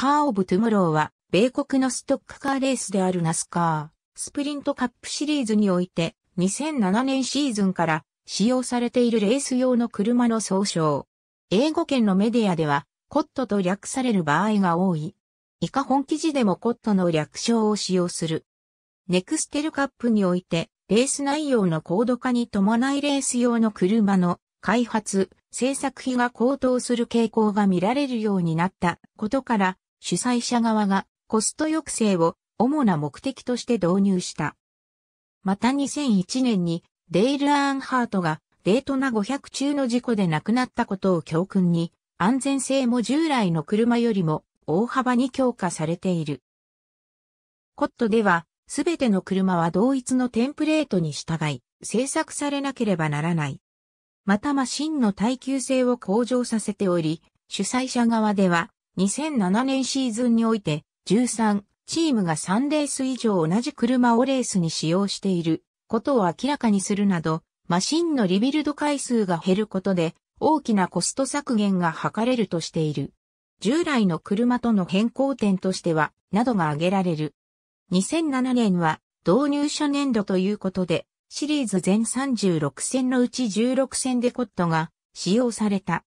カー・オブ・トゥモローは、米国のストックカーレースであるナスカー、スプリントカップシリーズにおいて、2007年シーズンから使用されているレース用の車の総称。英語圏のメディアでは、コットと略される場合が多い。以下本記事でもコットの略称を使用する。ネクステルカップにおいて、レース内容の高度化に伴いレース用の車の開発、製作費が高騰する傾向が見られるようになったことから、主催者側がコスト抑制を主な目的として導入した。また2001年にデイル・アーンハートがデートナ500中の事故で亡くなったことを教訓に安全性も従来の車よりも大幅に強化されている。コットではすべての車は同一のテンプレートに従い制作されなければならない。またマシンの耐久性を向上させており、主催者側では2007年シーズンにおいて、13チームが3レース以上同じ車をレースに使用していることを明らかにするなど、マシンのリビルド回数が減ることで、大きなコスト削減が図れるとしている。従来の車との変更点としては、などが挙げられる。2007年は導入初年度ということで、シリーズ全36戦のうち16戦でコットが使用された。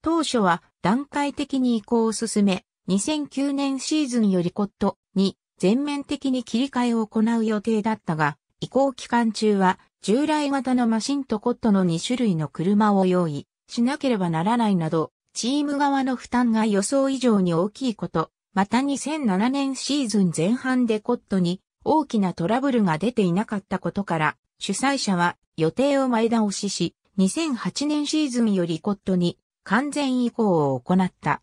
当初は段階的に移行を進め、2009年シーズンよりコットに全面的に切り替えを行う予定だったが、移行期間中は従来型のマシンとコットの2種類の車を用意しなければならないなど、チーム側の負担が予想以上に大きいこと、また2007年シーズン前半でコットに大きなトラブルが出ていなかったことから、主催者は予定を前倒しし、2008年シーズンよりコットに完全移行を行った。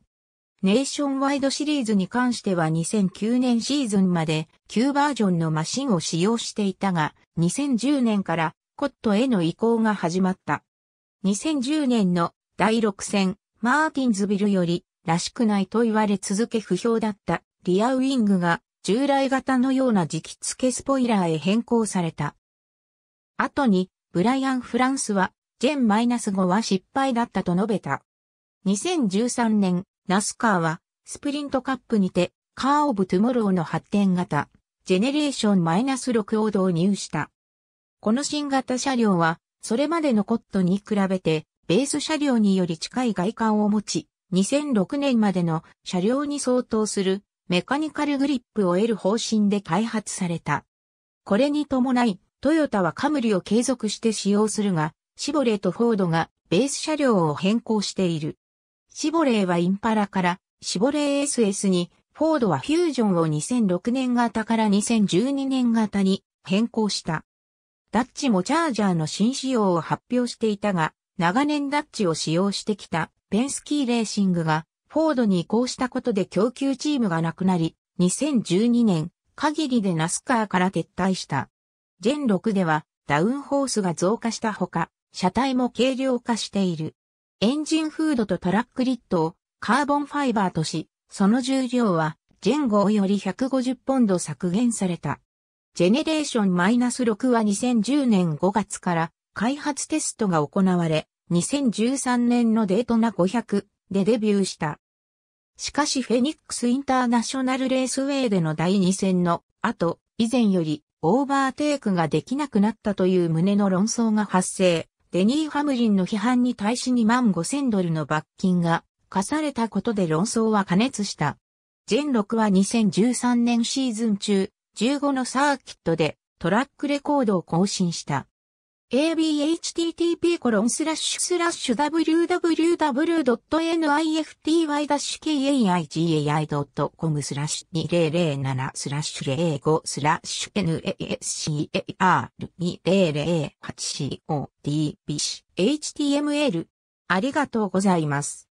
ネーションワイドシリーズに関しては2009年シーズンまで旧バージョンのマシンを使用していたが、2010年からコットへの移行が始まった。2010年の第6戦、マーティンズビルよりらしくないと言われ続け不評だったリアウィングが従来型のような磁気付けスポイラーへ変更された。後にブライアン・フランスはジェン -5 は失敗だったと述べた。2013年、ナスカーは、スプリントカップにて、カーオブトゥモローの発展型、ジェネレーション -6 を導入した。この新型車両は、それまでのコットに比べて、ベース車両により近い外観を持ち、2006年までの車両に相当するメカニカルグリップを得る方針で開発された。これに伴い、トヨタはカムリを継続して使用するが、シボレとフォードがベース車両を変更している。シボレーはインパラから、シボレー SS に、フォードはフュージョンを2006年型から2012年型に変更した。ダッチもチャージャーの新仕様を発表していたが、長年ダッチを使用してきたペンスキーレーシングがフォードに移行したことで供給チームがなくなり、2012年限りでナスカーから撤退した。ジェン6ではダウンホースが増加したほか、車体も軽量化している。エンジンフードとトラックリットをカーボンファイバーとし、その重量はジェン号より150ポンド削減された。ジェネレーションマイナス -6 は2010年5月から開発テストが行われ、2013年のデートナ500でデビューした。しかしフェニックスインターナショナルレースウェイでの第2戦の後、以前よりオーバーテイクができなくなったという旨の論争が発生。デニー・ハムリンの批判に対し2万5000ドルの罰金が課されたことで論争は過熱した。ジェン6は2013年シーズン中、15のサーキットでトラックレコードを更新した。abhttp://www.nifty-kai.com スラッシュ2007スラッシュ05スラッシュ NASCAR2008CODBC HTML ありがとうございます。